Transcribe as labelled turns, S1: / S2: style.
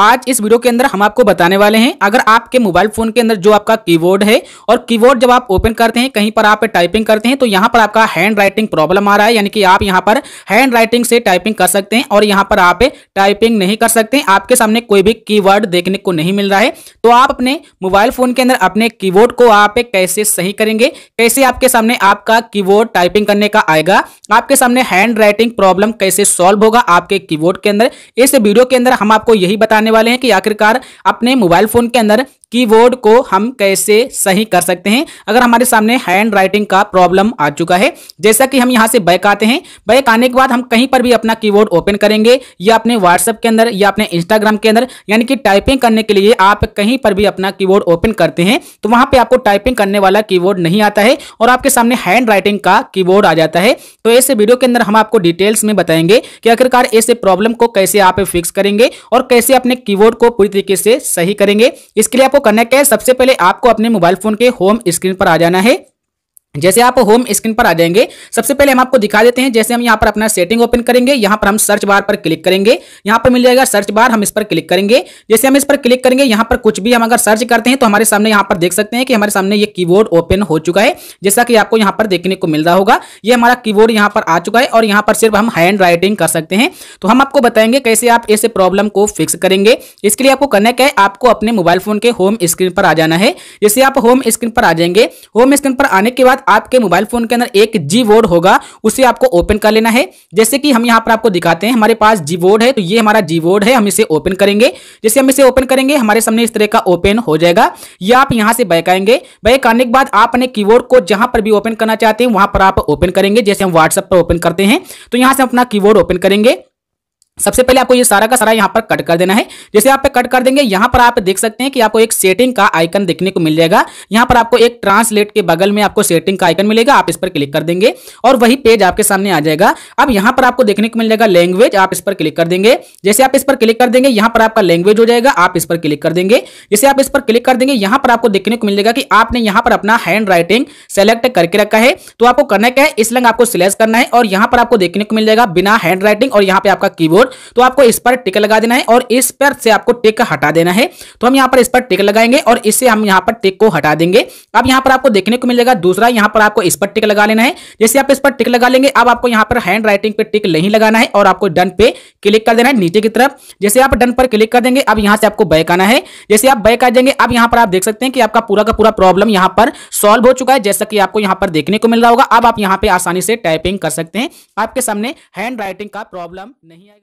S1: आज इस वीडियो के अंदर हम आपको बताने वाले हैं अगर आपके मोबाइल फोन के अंदर जो आपका कीबोर्ड है और कीबोर्ड जब आप ओपन करते हैं कहीं पर आप टाइपिंग करते हैं तो यहां पर आपका हैंड राइटिंग प्रॉब्लम आ रहा है यानी कि आप यहां पर हैंड राइटिंग से टाइपिंग कर सकते हैं और यहां पर आप टाइपिंग नहीं कर सकते आपके सामने कोई भी की देखने को नहीं मिल रहा है तो आप अपने मोबाइल फोन के अंदर अपने की को आप कैसे सही करेंगे कैसे आपके सामने आपका की टाइपिंग करने का आएगा आपके सामने हैंड राइटिंग प्रॉब्लम कैसे सॉल्व होगा आपके की के अंदर इस वीडियो के अंदर हम आपको यही बताने जानने वाले हैं कि आखिरकार अपने मोबाइल फोन के अंदर कीबोर्ड को हम कैसे सही कर सकते हैं अगर हमारे सामने हैंड राइटिंग का प्रॉब्लम आ चुका है जैसा कि हम यहाँ से बैक आते हैं बैक आने के बाद हम कहीं पर भी अपना कीबोर्ड ओपन करेंगे या अपने व्हाट्सएप के अंदर या अपने इंस्टाग्राम के अंदर यानी कि टाइपिंग करने के लिए आप कहीं पर भी अपना की ओपन करते हैं तो वहां पर आपको टाइपिंग करने वाला की नहीं आता है और आपके सामने हैंड राइटिंग का कीबोर्ड आ जाता है तो ऐसे वीडियो के अंदर हम आपको डिटेल्स में बताएंगे कि आखिरकार ऐसे प्रॉब्लम को कैसे आप फिक्स करेंगे और कैसे अपने कीबोर्ड को पूरी तरीके से सही करेंगे इसके लिए आपको करना क्या है सबसे पहले आपको अपने मोबाइल फोन के होम स्क्रीन पर आ जाना है जैसे आप होम स्क्रीन पर आ जाएंगे सबसे पहले हम आपको दिखा देते हैं जैसे हम यहाँ पर अपना सेटिंग ओपन करेंगे यहाँ पर हम सर्च बार पर क्लिक करेंगे यहाँ पर मिल जाएगा सर्च बार हम इस पर क्लिक करेंगे जैसे हम इस पर क्लिक करेंगे यहाँ पर कुछ भी हम अगर सर्च करते हैं तो हमारे सामने यहाँ पर देख सकते हैं कि हमारे सामने ये की ओपन हो चुका है जैसा कि आपको यहाँ पर देखने को मिल रहा होगा ये हमारा की यहाँ पर आ चुका है और यहाँ पर सिर्फ हम हैंड राइटिंग कर सकते हैं तो हम आपको बताएंगे कैसे आप इस प्रॉब्लम को फिक्स करेंगे इसके लिए आपको करना क्या है आपको अपने मोबाइल फोन के होम स्क्रीन पर आ जाना है जैसे आप होम स्क्रीन पर आ जाएंगे होम स्क्रीन पर आने के बाद आपके मोबाइल फोन के अंदर एक जी वोड होगा उसे आपको ओपन कर लेना है जैसे कि हम यहाँ पर आपको दिखाते हैं हमारे पास जी वोड है तो ये हमारा जी वोड है हम इसे ओपन करेंगे जैसे हम इसे ओपन करेंगे हमारे सामने इस तरह का ओपन हो जाएगा या आप यहाँ से बैक आएंगे बैक आने के बाद आप अपने की को जहां पर भी ओपन करना चाहते हैं वहां पर आप ओपन करेंगे जैसे हम व्हाट्सएप पर ओपन करते हैं तो यहाँ से अपना की ओपन करेंगे सबसे पहले आपको ये सारा का सारा यहाँ पर कट कर देना है जैसे आप पे कट कर देंगे यहाँ पर आप देख सकते हैं कि आपको एक सेटिंग का आइकन देखने को मिल जाएगा यहाँ पर आपको एक ट्रांसलेट के बगल में आपको सेटिंग का आइकन मिलेगा आप इस पर क्लिक कर देंगे और वही पेज आपके सामने आ जाएगा अब यहाँ पर आपको देखने को मिल जाएगा लैंग्वेज आप इस पर क्लिक कर देंगे जैसे आप इस पर क्लिक कर देंगे यहाँ पर आपका लैंग्वेज हो जाएगा आप इस पर क्लिक कर देंगे जैसे आप इस पर क्लिक कर देंगे यहाँ पर आपको देखने को मिल जाएगा कि आपने यहाँ पर अपना हैंड राइटिंग सेलेक्ट करके रखा है तो आपको करना क्या है इस लंग आपको सिलेक्ट करना है और यहाँ पर आपको देखने को मिल जाएगा बिना हैंड राइटिंग और यहाँ पर आपका कीबोर्ड फोर तो आपको इस पर टिक लगा देना है और इस पर से आपको टिक हटा देना है तो हम यहाँ पर इस पर टिक लगाएंगे और इससे हम यहाँ पर टिक को हटा देंगे अब यहाँ पर आपको देखने को मिलेगा दूसरा यहाँ पर आपको इस पर टिक लगा लेना है जैसे आप इस पर टिक लगा लेंगे अब आपको यहाँ पर हैंड राइटिंग पे टिक नहीं लगाना है और आपको डन पे क्लिक कर देना है नीचे की तरफ जैसे आप डन पर क्लिक कर देंगे अब यहाँ से आपको बैक आना है जैसे आप बैक आ जाएंगे अब यहाँ पर आप देख सकते हैं कि आपका पूरा का पूरा प्रॉब्लम यहाँ पर सॉल्व हो चुका है जैसा कि आपको यहाँ पर देखने को मिल रहा होगा अब आप यहाँ पे आसानी से टाइपिंग कर सकते हैं आपके सामने हैंड राइटिंग का प्रॉब्लम नहीं आएगा